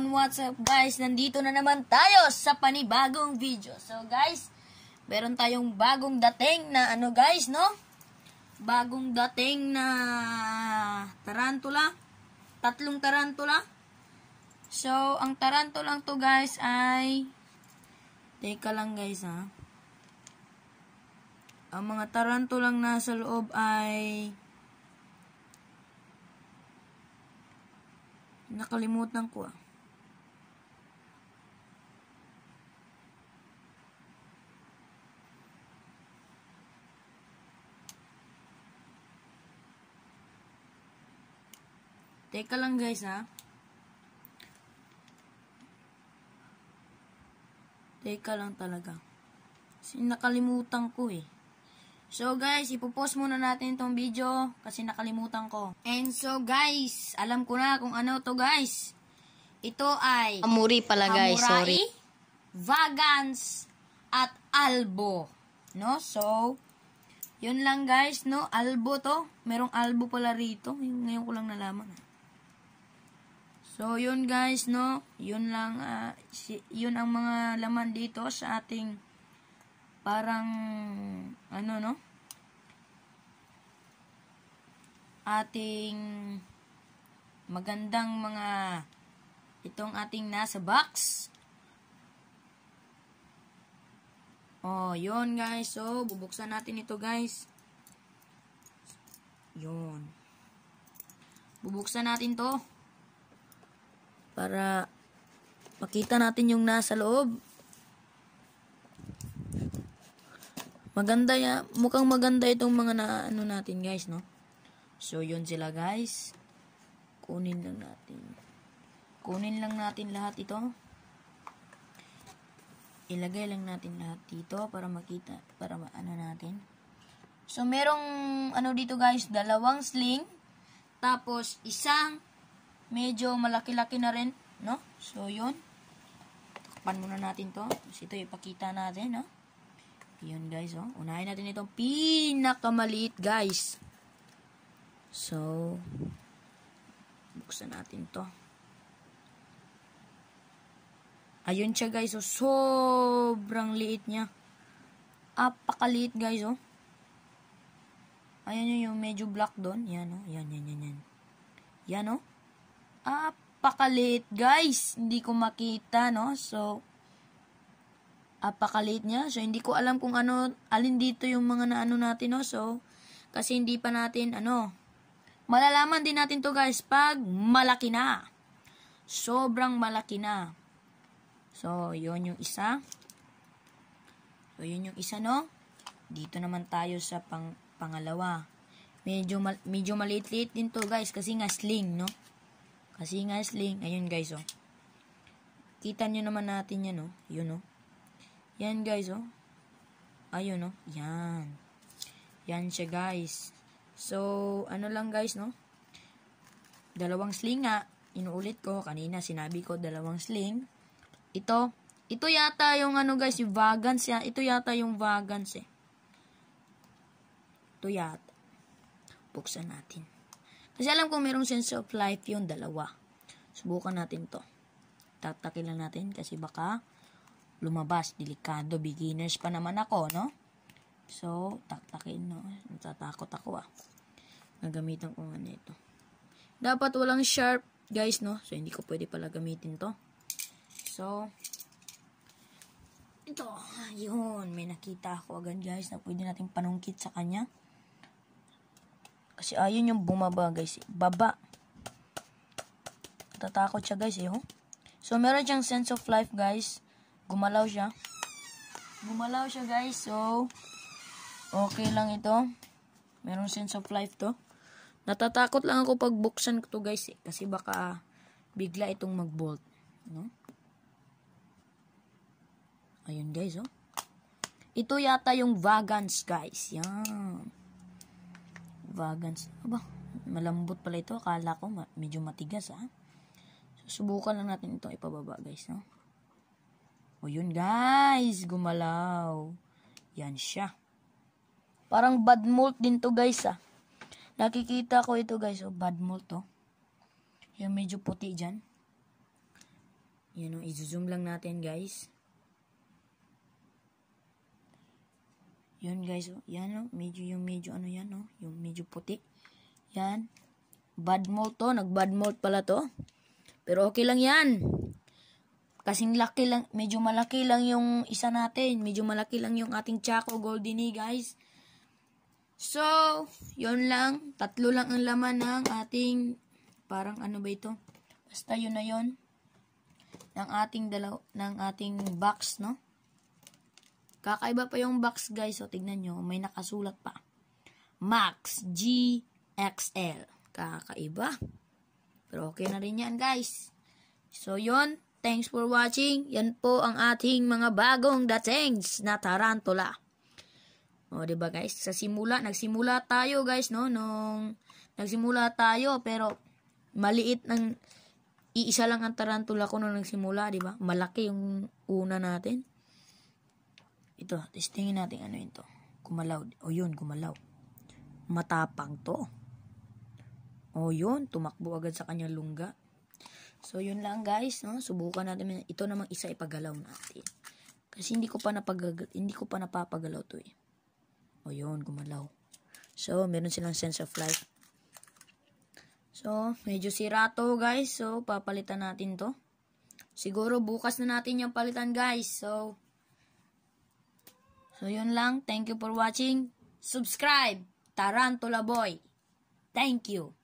on WhatsApp guys nandito na naman tayo sa panibagong video so guys meron tayong bagong dating na ano guys no bagong dating na tarantula tatlong tarantula so ang tarantula to guys ay teka lang guys ha ang mga tarantulang nasa loob ay Nakalimutan ko ah. Teka lang guys ha. Teka lang talaga. Kasi nakalimutan ko eh. So guys, ipopost muna natin itong video kasi nakalimutan ko. And so guys, alam ko na kung ano to guys. Ito ay Amuri pala guys, Hamurai, sorry. Vagans at Albo. No? So, yun lang guys, no? Albo to. Merong albo pala rito. Ngayon ko lang nalaman. Ha? So, yun guys, no? Yun lang, uh, yun ang mga laman dito sa ating parang, ano, no? Ating magandang mga itong ating nasa box. Oh, yun guys. So, bubuksan natin ito guys. Yun. Bubuksan natin to para makita natin yung nasa loob. Maganda ya, mukhang maganda itong mga na, ano natin guys, no? So yun sila guys. Kunin lang natin. Kunin lang natin lahat ito. Ilagay lang natin lahat dito para makita, para ano natin. So merong ano dito guys, dalawang sling tapos isang medyo malaki-laki na rin, no? So, yun. Takpan muna natin to. Tapos ito, ipakita natin, no? Yun, guys, oh. Unahin natin itong pinakamaliit, guys. So, buksan natin to. Ayun siya, guys, oh. Sobrang liit niya. Apakaliit, guys, oh. Ayan yung medyo black doon. Yan, oh. Yan, yan, yan, yan. Yan, oh apakaliit guys. Hindi ko makita, no? So, apakaliit niya. So, hindi ko alam kung ano, alin dito yung mga naano natin, no? So, kasi hindi pa natin, ano, malalaman din natin to guys pag malaki na. Sobrang malaki na. So, yon yung isa. So, yun yung isa, no? Dito naman tayo sa pang pangalawa. Medyo, mal medyo maliit-liit din to guys kasi nga sling, no? Kasi nga sling, ayun guys oh. Kita nyo naman natin yan oh. Yun oh. Yan guys oh. Ayun oh. Yan. Yan siya guys. So, ano lang guys no. Dalawang sling nga. Inuulit ko. Kanina sinabi ko dalawang sling. Ito. Ito yata yung ano guys. Yung vagans. Ito yata yung vagans eh. Ito yata. Buksan natin. Kasi alam kong merong sense of life yung dalawa. Subukan natin to. Tatakilan natin kasi baka lumabas. Delikado. Beginners pa naman ako, no? So, taktakin, no? Natatakot ako, ah. Nagamitan ko nga nito. Dapat walang sharp, guys, no? So, hindi ko pwede pala gamitin to. So, ito. Yun. May nakita ako agad, guys, na pwede natin panungkit sa kanya. Kasi ayun ah, yung bumaba guys. Baba. Tatakot siya guys eh. Oh. So meron siyang sense of life guys. Gumalaw siya. Gumalaw siya guys. So okay lang ito. Merong sense of life to. Natatakot lang ako pag buksan ko to guys eh. Kasi baka bigla itong mag-bolt. No? Ayun guys oh. Ito yata yung vagans guys. Yan. Vagans. Aba, malambot pala ito. Akala ko ma- medyo matigas ah. So, subukan lang natin itong ipababa guys. No? O yun guys, gumalaw. Yan siya. Parang bad mold din to guys ah. Nakikita ko ito guys. O oh, bad mold to. Oh. Yung medyo puti dyan. Yan o, oh. i-zoom lang natin guys. Yun guys, oh. yan oh, medyo yung medyo ano yan no, oh. yung medyo puti. Yan. Bad mold oh. to, nag bad mold pala to. Pero okay lang yan. Kasing laki lang, medyo malaki lang yung isa natin. Medyo malaki lang yung ating Chaco Goldini guys. So, yun lang. Tatlo lang ang laman ng ating, parang ano ba ito? Basta yun na yun. Ng ating, dalaw, ng ating box, no? Kakaiba pa yung box guys. So, tignan nyo. May nakasulat pa. Max GXL. Kakaiba. Pero okay na rin yan guys. So, yon Thanks for watching. Yan po ang ating mga bagong datings na tarantula. O, diba guys? Sa simula, nagsimula tayo guys, no? Nung nagsimula tayo, pero maliit ng iisa lang ang tarantula ko nung nagsimula, diba? Malaki yung una natin. Ito, testingin natin ano yun to. Gumalaw. O yun, gumalaw. Matapang to. O yun, tumakbo agad sa kanyang lungga. So, yun lang guys. No? Subukan natin. Ito namang isa ipagalaw natin. Kasi hindi ko pa, napag hindi ko pa napapagalaw to eh. O yun, gumalaw. So, meron silang sense of life. So, medyo sira to guys. So, papalitan natin to. Siguro bukas na natin yung palitan guys. So, So, yun lang. Thank you for watching. Subscribe! Tarantula Boy! Thank you!